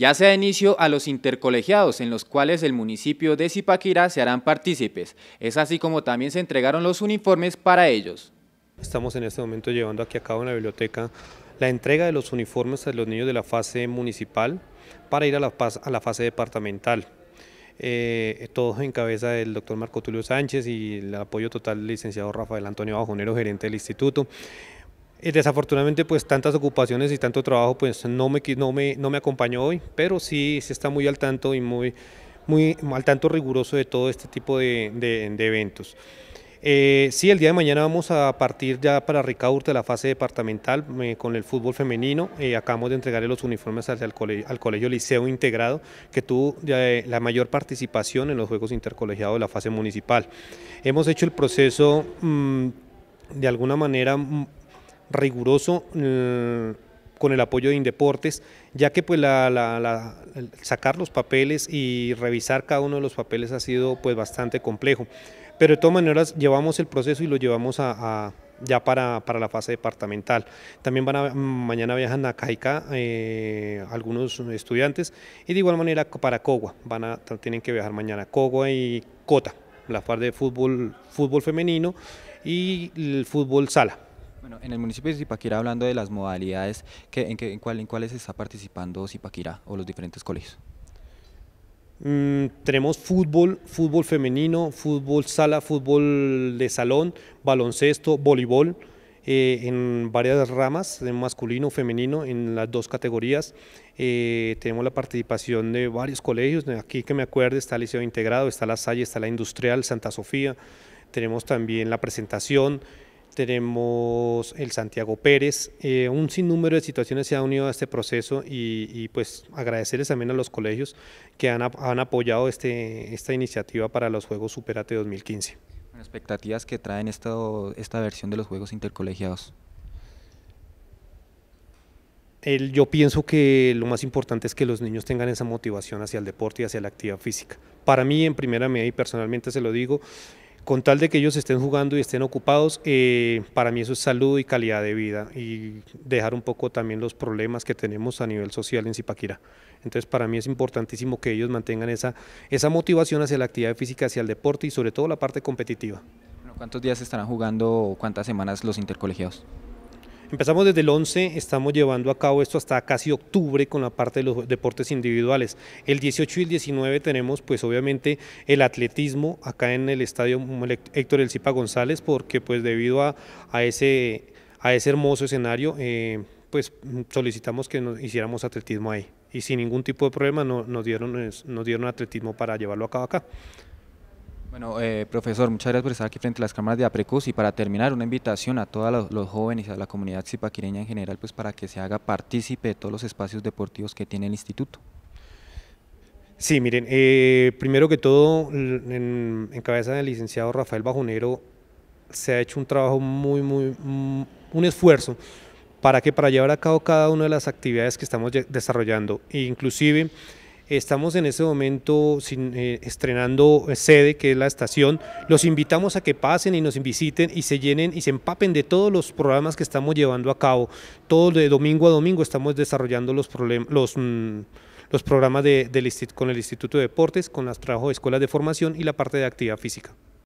Ya se da inicio a los intercolegiados, en los cuales el municipio de Zipaquirá se harán partícipes. Es así como también se entregaron los uniformes para ellos. Estamos en este momento llevando aquí a cabo en la biblioteca la entrega de los uniformes a los niños de la fase municipal para ir a la, fase departamental. Eh, todos en cabeza del doctor Marco Tulio Sánchez y el apoyo total del licenciado Rafael Antonio Bajonero, gerente del instituto. Desafortunadamente, pues tantas ocupaciones y tanto trabajo, pues no me, no me, no me acompañó hoy, pero sí sí está muy al tanto y muy, muy al tanto riguroso de todo este tipo de, eventos. Eh, sí, el día de mañana vamos a partir ya para Ricaurte, la fase departamental eh, con el fútbol femenino. Eh, acabamos de entregarle los uniformes al, al, colegio, Liceo Integrado, que tuvo la mayor participación en los Juegos Intercolegiados de la fase municipal. Hemos hecho el proceso mm, de alguna manera mm, riguroso mm, con el apoyo de Indeportes, ya que pues la, sacar los papeles y revisar cada uno de los papeles ha sido pues bastante complejo. Pero de todas maneras llevamos el proceso y lo llevamos a, ya para, la fase departamental. También van a, mañana viajan a Caica eh, algunos estudiantes y de igual manera para Cogua, van a, tienen que viajar mañana a Cogua y Cota, la parte de fútbol, fútbol femenino y el fútbol sala. Bueno, en el municipio de Zipaquirá, hablando de las modalidades, que, en, en, cuál, ¿en cuáles está participando Zipaquirá o los diferentes colegios? Mm, tenemos fútbol, fútbol femenino, fútbol sala, fútbol de salón, baloncesto, voleibol, eh, en varias ramas, en masculino, femenino, en las dos categorías. Eh, tenemos la participación de varios colegios, aquí que me acuerde está el Liceo Integrado, está la Salle, está la Industrial, Santa Sofía, tenemos también la presentación, tenemos el Santiago Pérez, eh, un sinnúmero de situaciones se han unido a este proceso y, pues agradecerles también a los colegios que han, han apoyado este, esta iniciativa para los Juegos Superate 2015. ¿Expectativas que traen esto, esta versión de los Juegos Intercolegiados? yo pienso que lo más importante es que los niños tengan esa motivación hacia el deporte y hacia la actividad física. Para mí, en primera medida, y personalmente se lo digo, con tal de que ellos estén jugando y estén ocupados, eh, para mí eso es salud y calidad de vida y dejar un poco también los problemas que tenemos a nivel social en Zipaquirá. Entonces para mí es importantísimo que ellos mantengan esa, esa motivación hacia la actividad física, hacia el deporte y sobre todo la parte competitiva. ¿Cuántos días estarán jugando o cuántas semanas los intercolegiados? Empezamos desde el 11, estamos llevando a cabo esto hasta casi octubre con la parte de los deportes individuales. El 18 y el 19 tenemos pues obviamente el atletismo acá en el estadio Héctor El Cipa González porque pues debido a, ese, a ese hermoso escenario eh, pues solicitamos que nos hiciéramos atletismo ahí y sin ningún tipo de problema no, nos, dieron, nos dieron atletismo para llevarlo a cabo acá. Bueno, eh, profesor, muchas gracias por estar aquí frente a las cámaras de APRECUS y para terminar, una invitación a todos los, jóvenes y a la comunidad Cipaquireña en general, pues para que se haga partícipe de todos los espacios deportivos que tiene el instituto. Sí, miren, eh, primero que todo, en, en, cabeza del licenciado Rafael Bajonero, se ha hecho un trabajo muy, muy, mm, un esfuerzo para que para llevar a cabo cada una de las actividades que estamos desarrollando, e inclusive Estamos en ese momento eh, estrenando eh, sede, que es la estación. Los invitamos a que pasen y nos visiten y se llenen y se empapen de todos los programas que estamos llevando a cabo. Todo de domingo a domingo estamos desarrollando los mm, programas de, con el Instituto de Deportes, con las trabajos de escuelas de formación y la parte de actividad física.